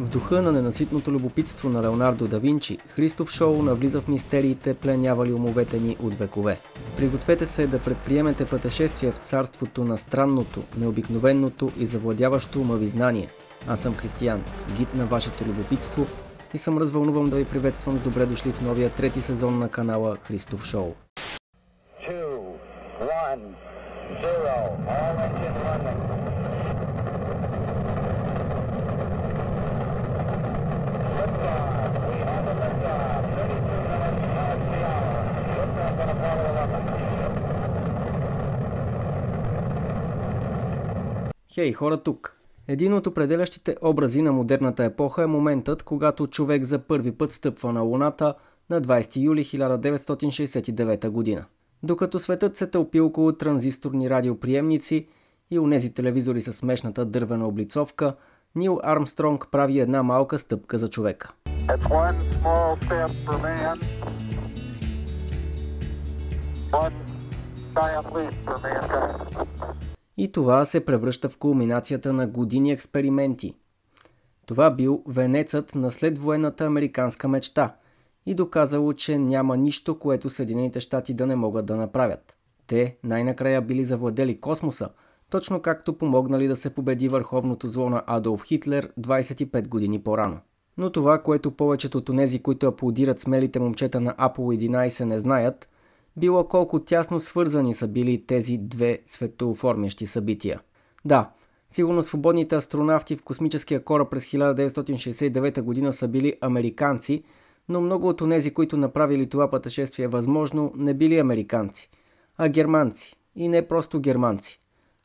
В духа на ненаситното любопитство на Леонардо да Винчи, Христов Шоу навлиза в мистериите, пленявали умовете ни от векове. Пригответе се да предприемете пътешествие в царството на странното, необикновеното и завладяващо ума ви знание. Аз съм Кристиян, гид на вашето любопитство и съм развълнуван да ви приветствам с добре дошли в новия трети сезон на канала Христов Шоу. 1, one, zero, Хей, хора тук! Един от определящите образи на модерната епоха е моментът, когато човек за първи път стъпва на Луната на 20 юли 1969 година. Докато светът се тълпи около транзисторни радиоприемници и унези телевизори с смешната дървена облицовка, Нил Армстронг прави една малка стъпка за човека. one giant leap for mankind и това се превръща в кулминацията на години експерименти. Това бил венецът на следвоенната американска мечта и доказало, че няма нищо, което Съединените щати да не могат да направят. Те най-накрая били завладели космоса, точно както помогнали да се победи върховното зло на Адолф Хитлер 25 години по-рано. Но това, което повечето от тези, които аплодират смелите момчета на Apollo 11 не знаят, било колко тясно свързани са били тези две светооформящи събития. Да, сигурно свободните астронавти в космическия кораб през 1969 година са били американци, но много от онези, които направили това пътешествие възможно, не били американци, а германци. И не просто германци,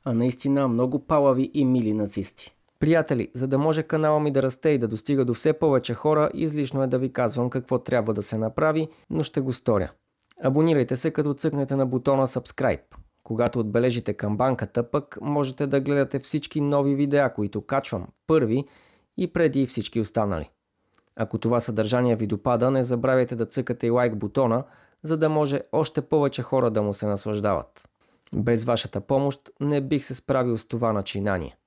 а наистина много палави и мили нацисти. Приятели, за да може канала ми да расте и да достига до все повече хора, излишно е да ви казвам какво трябва да се направи, но ще го сторя. Абонирайте се като цъкнете на бутона Subscribe. Когато отбележите камбанката пък можете да гледате всички нови видеа, които качвам първи и преди всички останали. Ако това съдържание ви допада, не забравяйте да цъкате и лайк бутона, за да може още повече хора да му се наслаждават. Без вашата помощ не бих се справил с това начинание.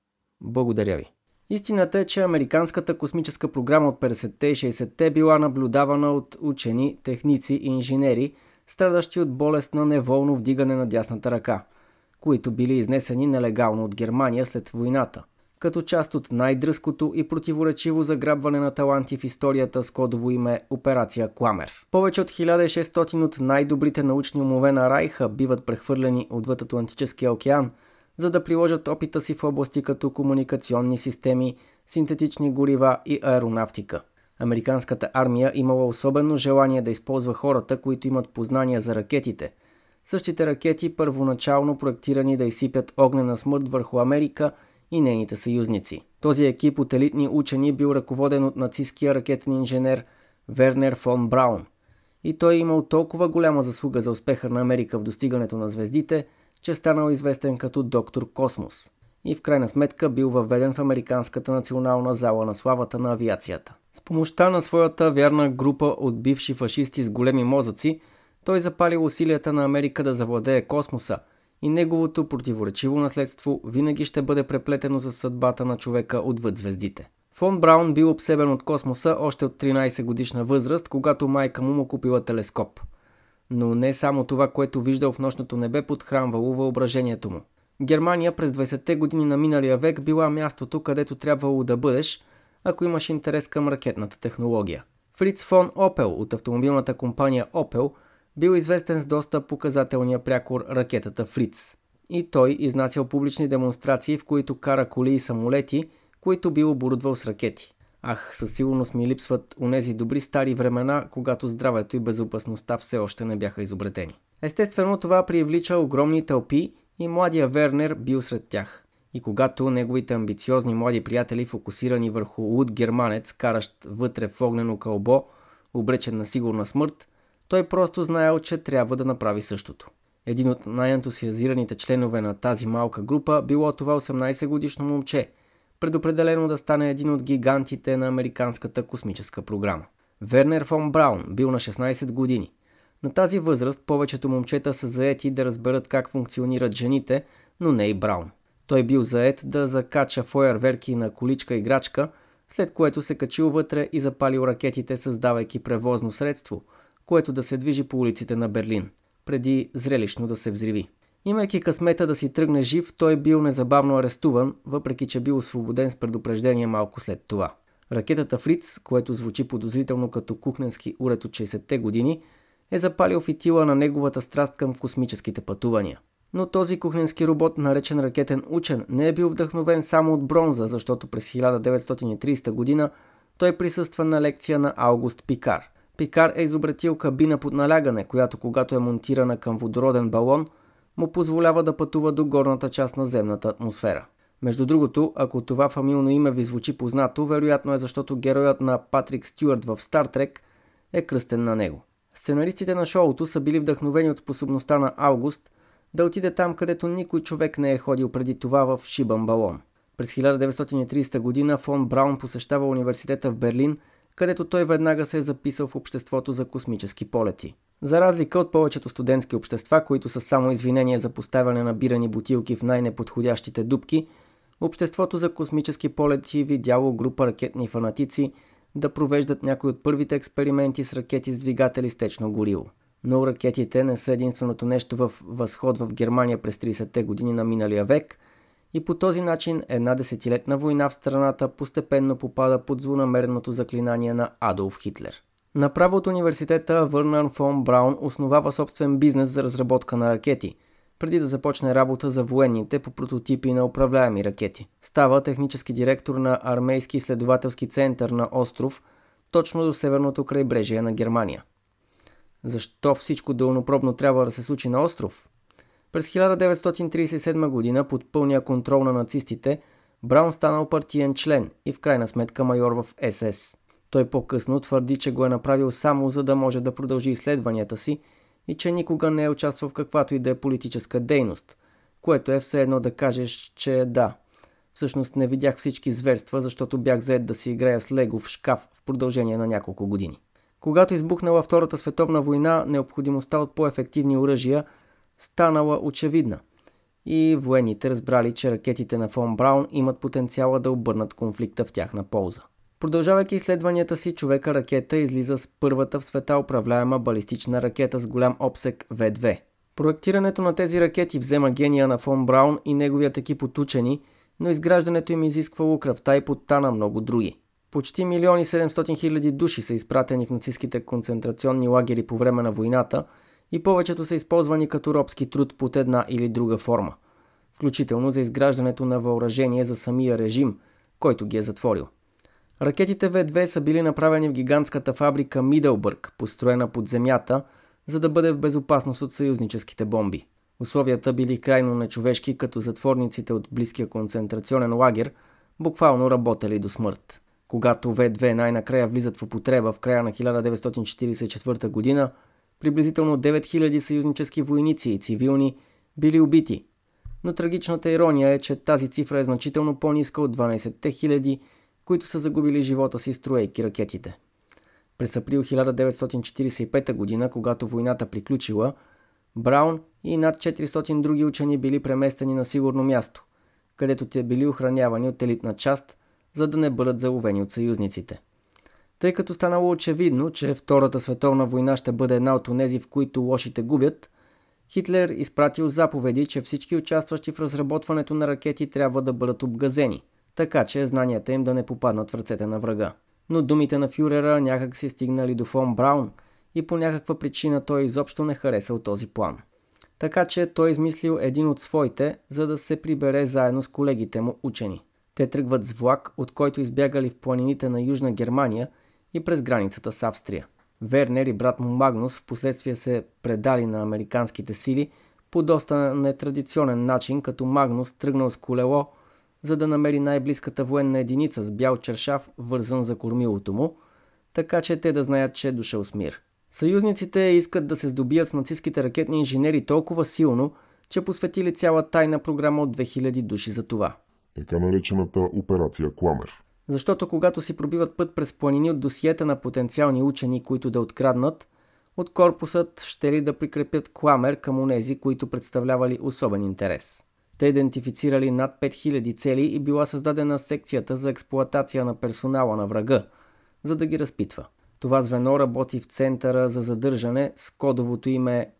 Благодаря ви. Истината е, че американската космическа програма от 50-те и 60-те била наблюдавана от учени, техници и инженери – страдащи от болест на неволно вдигане на дясната ръка, които били изнесени нелегално от Германия след войната, като част от най-дръското и противоречиво заграбване на таланти в историята с кодово име Операция Кламер. Повече от 1600 от най-добрите научни умове на Райха биват прехвърлени отвъд Атлантическия океан, за да приложат опита си в области като комуникационни системи, синтетични горива и аеронавтика. Американската армия имала особено желание да използва хората, които имат познания за ракетите. Същите ракети първоначално проектирани да изсипят огнена смърт върху Америка и нейните съюзници. Този екип от елитни учени бил ръководен от нацистския ракетен инженер Вернер фон Браун. И той е имал толкова голяма заслуга за успеха на Америка в достигането на звездите, че станал известен като доктор Космос и в крайна сметка бил въведен в Американската национална зала на славата на авиацията. С помощта на своята вярна група от бивши фашисти с големи мозъци, той запалил усилията на Америка да завладее космоса и неговото противоречиво наследство винаги ще бъде преплетено за съдбата на човека отвъд звездите. Фон Браун бил обсебен от космоса още от 13 годишна възраст, когато майка му му купила телескоп. Но не само това, което виждал в нощното небе, подхранвало въображението му. Германия през 20-те години на миналия век била мястото, където трябвало да бъдеш, ако имаш интерес към ракетната технология. Фриц фон Опел от автомобилната компания Opel бил известен с доста показателния прякор ракетата Фриц. И той изнасял публични демонстрации, в които кара коли и самолети, които бил оборудвал с ракети. Ах, със сигурност ми липсват унези добри стари времена, когато здравето и безопасността все още не бяха изобретени. Естествено това привлича огромни тълпи и младия Вернер бил сред тях и когато неговите амбициозни млади приятели, фокусирани върху луд германец, каращ вътре в огнено кълбо, обречен на сигурна смърт, той просто знаел, че трябва да направи същото. Един от най-ентусиазираните членове на тази малка група било това 18-годишно момче, предопределено да стане един от гигантите на американската космическа програма. Вернер фон Браун бил на 16 години. На тази възраст повечето момчета са заети да разберат как функционират жените, но не и Браун. Той бил заед да закача фойерверки на количка играчка, след което се качил вътре и запалил ракетите, създавайки превозно средство, което да се движи по улиците на Берлин, преди зрелищно да се взриви. Имайки късмета да си тръгне жив, той бил незабавно арестуван, въпреки че бил освободен с предупреждение малко след това. Ракетата Фриц, което звучи подозрително като кухненски уред от 60-те години, е запалил фитила на неговата страст към космическите пътувания – но този кухненски робот, наречен ракетен учен, не е бил вдъхновен само от бронза, защото през 1930 г. той присъства на лекция на Аугуст Пикар. Пикар е изобретил кабина под налягане, която когато е монтирана към водороден балон, му позволява да пътува до горната част на земната атмосфера. Между другото, ако това фамилно име ви звучи познато, вероятно е защото героят на Патрик Стюарт в Стар Трек е кръстен на него. Сценаристите на шоуто са били вдъхновени от способността на Август да отиде там, където никой човек не е ходил преди това в шибан балон. През 1930 г. фон Браун посещава университета в Берлин, където той веднага се е записал в обществото за космически полети. За разлика от повечето студентски общества, които са само извинения за поставяне на бирани бутилки в най-неподходящите дубки, Обществото за космически полети видяло група ракетни фанатици да провеждат някои от първите експерименти с ракети с двигатели с течно гориво но ракетите не са единственото нещо в възход в Германия през 30-те години на миналия век и по този начин една десетилетна война в страната постепенно попада под злонамереното заклинание на Адолф Хитлер. Направо от университета Върнан фон Браун основава собствен бизнес за разработка на ракети – преди да започне работа за военните по прототипи на управляеми ракети. Става технически директор на Армейски изследователски център на остров, точно до северното крайбрежие на Германия. Защо всичко дълнопробно трябва да се случи на остров? През 1937 година под пълния контрол на нацистите, Браун станал партиен член и в крайна сметка майор в СС. Той по-късно твърди, че го е направил само за да може да продължи изследванията си и че никога не е участвал в каквато и да е политическа дейност, което е все едно да кажеш, че е да. Всъщност не видях всички зверства, защото бях заед да си играя с лего в шкаф в продължение на няколко години. Когато избухнала Втората световна война, необходимостта от по-ефективни оръжия станала очевидна. И военните разбрали, че ракетите на фон Браун имат потенциала да обърнат конфликта в тяхна полза. Продължавайки изследванията си, човека ракета излиза с първата в света управляема балистична ракета с голям обсек В2. Проектирането на тези ракети взема гения на фон Браун и неговият екип от учени, но изграждането им изисквало кръвта и подта на много други. Почти милиони 700 хиляди души са изпратени в нацистските концентрационни лагери по време на войната и повечето са използвани като робски труд под една или друга форма, включително за изграждането на въоръжение за самия режим, който ги е затворил. Ракетите В-2 са били направени в гигантската фабрика Мидълбърг, построена под земята, за да бъде в безопасност от съюзническите бомби. Условията били крайно нечовешки, като затворниците от близкия концентрационен лагер буквално работели до смърт когато в 2 най-накрая влизат в употреба в края на 1944 година, приблизително 9000 съюзнически войници и цивилни били убити. Но трагичната ирония е, че тази цифра е значително по-ниска от 12-те хиляди, които са загубили живота си строейки ракетите. През април 1945 г., когато войната приключила, Браун и над 400 други учени били преместени на сигурно място, където те били охранявани от елитна част – за да не бъдат заловени от съюзниците. Тъй като станало очевидно, че Втората световна война ще бъде една от онези, в които лошите губят, Хитлер изпратил заповеди, че всички участващи в разработването на ракети трябва да бъдат обгазени, така че знанията им да не попаднат в ръцете на врага. Но думите на фюрера някак се стигнали до фон Браун и по някаква причина той изобщо не харесал този план. Така че той измислил един от своите, за да се прибере заедно с колегите му учени. Те тръгват с влак, от който избягали в планините на Южна Германия и през границата с Австрия. Вернер и брат му Магнус в последствие се предали на американските сили по доста нетрадиционен начин, като Магнус тръгнал с колело, за да намери най-близката военна единица с бял чершав, вързан за кормилото му, така че те да знаят, че е дошъл с мир. Съюзниците искат да се здобият с нацистските ракетни инженери толкова силно, че посветили цяла тайна програма от 2000 души за това. Е така наречената операция Кламер. Защото когато си пробиват път през планини от досиета на потенциални учени, които да откраднат, от корпусът ще ли да прикрепят Кламер към онези, които представлявали особен интерес. Те идентифицирали над 5000 цели и била създадена секцията за експлоатация на персонала на врага, за да ги разпитва. Това звено работи в центъра за задържане с кодовото име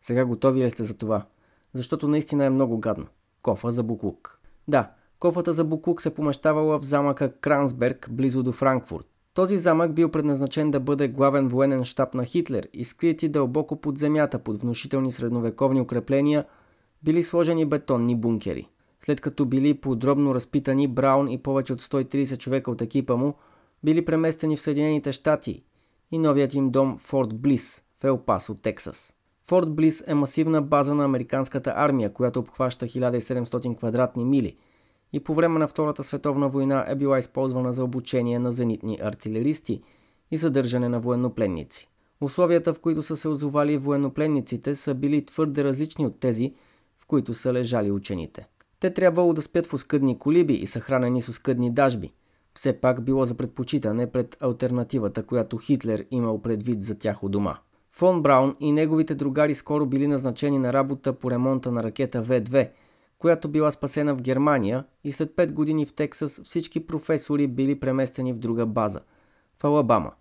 Сега готови ли сте за това? Защото наистина е много гадно. Кофа за буклук. Да, Кофата за Букук се помещавала в замъка Крансберг, близо до Франкфурт. Този замък бил предназначен да бъде главен военен штаб на Хитлер и скрити дълбоко под земята под внушителни средновековни укрепления били сложени бетонни бункери. След като били подробно разпитани, Браун и повече от 130 човека от екипа му били преместени в Съединените щати и новият им дом Форт Близ в Елпасо, Тексас. Форт Блис е масивна база на американската армия, която обхваща 1700 квадратни мили – и по време на Втората световна война е била използвана за обучение на зенитни артилеристи и задържане на военнопленници. Условията, в които са се озовали военнопленниците, са били твърде различни от тези, в които са лежали учените. Те трябвало да спят в оскъдни колиби и са хранени с оскъдни дажби. Все пак било за предпочитане пред альтернативата, която Хитлер имал предвид за тях у дома. Фон Браун и неговите другари скоро били назначени на работа по ремонта на ракета В-2 – която била спасена в Германия и след 5 години в Тексас всички професори били преместени в друга база – в Алабама,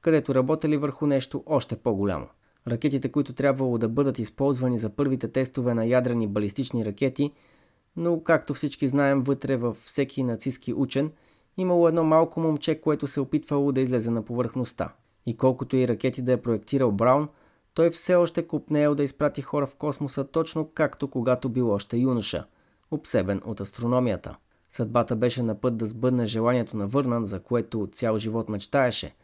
където работели върху нещо още по-голямо. Ракетите, които трябвало да бъдат използвани за първите тестове на ядрени балистични ракети, но както всички знаем вътре във всеки нацистски учен, имало едно малко момче, което се опитвало да излезе на повърхността. И колкото и ракети да е проектирал Браун – той все още купнеел да изпрати хора в космоса точно както когато бил още юноша, обсебен от астрономията. Съдбата беше на път да сбъдне желанието на Върнан, за което цял живот мечтаеше.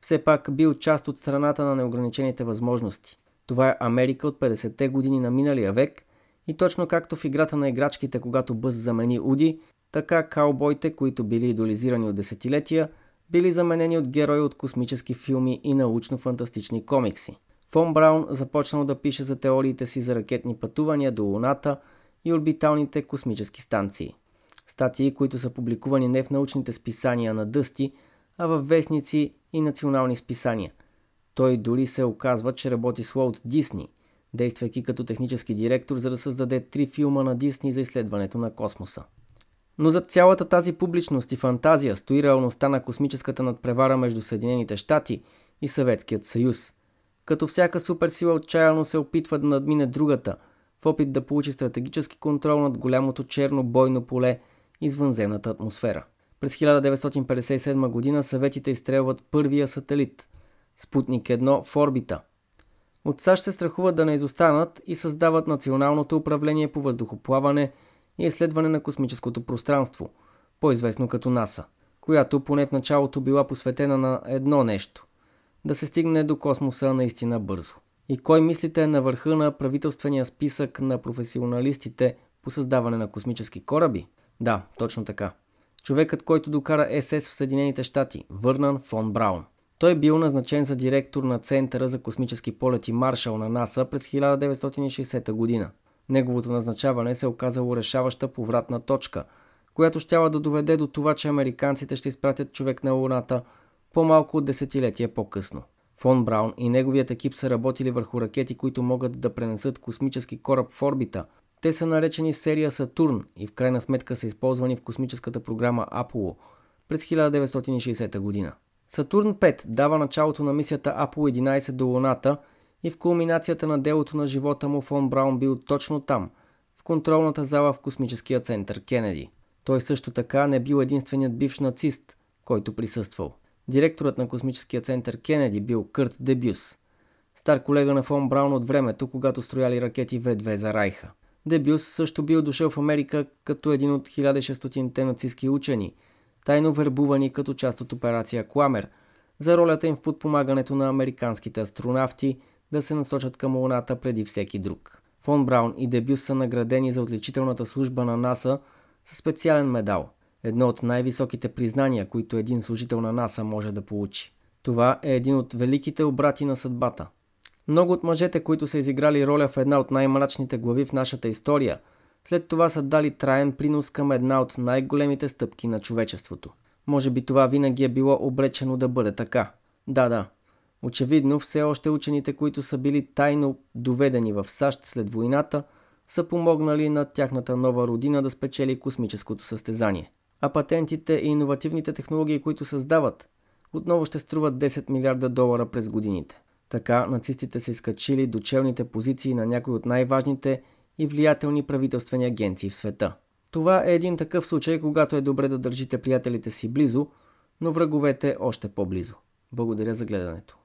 Все пак бил част от страната на неограничените възможности. Това е Америка от 50-те години на миналия век и точно както в играта на играчките, когато бъз замени Уди, така каубойте, които били идолизирани от десетилетия, били заменени от герои от космически филми и научно-фантастични комикси. Фон Браун започнал да пише за теориите си за ракетни пътувания до Луната и орбиталните космически станции. Статии, които са публикувани не в научните списания на Дъсти, а в вестници и национални списания. Той дори се оказва, че работи с Уолт Дисни, действайки като технически директор, за да създаде три филма на Дисни за изследването на космоса. Но зад цялата тази публичност и фантазия стои реалността на космическата надпревара между Съединените щати и Съветският съюз – като всяка суперсила отчаяно се опитва да надмине другата, в опит да получи стратегически контрол над голямото черно бойно поле извънземната атмосфера. През 1957 година съветите изстрелват първия сателит – Спутник 1 в орбита. От САЩ се страхуват да не изостанат и създават Националното управление по въздухоплаване и изследване на космическото пространство, по-известно като НАСА, която поне в началото била посветена на едно нещо да се стигне до космоса наистина бързо. И кой мислите е на върха на правителствения списък на професионалистите по създаване на космически кораби? Да, точно така. Човекът, който докара СС в Съединените щати, Върнан фон Браун. Той е бил назначен за директор на Центъра за космически полети Маршал на НАСА през 1960 година. Неговото назначаване се е оказало решаваща повратна точка, която щяла да доведе до това, че американците ще изпратят човек на Луната – по-малко от десетилетия по-късно. Фон Браун и неговият екип са работили върху ракети, които могат да пренесат космически кораб в орбита. Те са наречени серия Сатурн и в крайна сметка са използвани в космическата програма Аполо през 1960 година. Сатурн 5 дава началото на мисията Аполо 11 до Луната и в кулминацията на делото на живота му Фон Браун бил точно там, в контролната зала в космическия център Кенеди. Той също така не бил единственият бивш нацист, който присъствал директорът на космическия център Кенеди бил Кърт Дебюс, стар колега на фон Браун от времето, когато строяли ракети В-2 за Райха. Дебюс също бил дошъл в Америка като един от 1600-те нацистски учени, тайно вербувани като част от операция Кламер, за ролята им в подпомагането на американските астронавти да се насочат към Луната преди всеки друг. Фон Браун и Дебюс са наградени за отличителната служба на НАСА със специален медал – Едно от най-високите признания, които един служител на НАСА може да получи. Това е един от великите обрати на съдбата. Много от мъжете, които са изиграли роля в една от най-мрачните глави в нашата история, след това са дали траен принос към една от най-големите стъпки на човечеството. Може би това винаги е било обречено да бъде така. Да, да. Очевидно, все още учените, които са били тайно доведени в САЩ след войната, са помогнали на тяхната нова родина да спечели космическото състезание а патентите и иновативните технологии, които създават, отново ще струват 10 милиарда долара през годините. Така нацистите се изкачили до челните позиции на някои от най-важните и влиятелни правителствени агенции в света. Това е един такъв случай, когато е добре да държите приятелите си близо, но враговете още по-близо. Благодаря за гледането.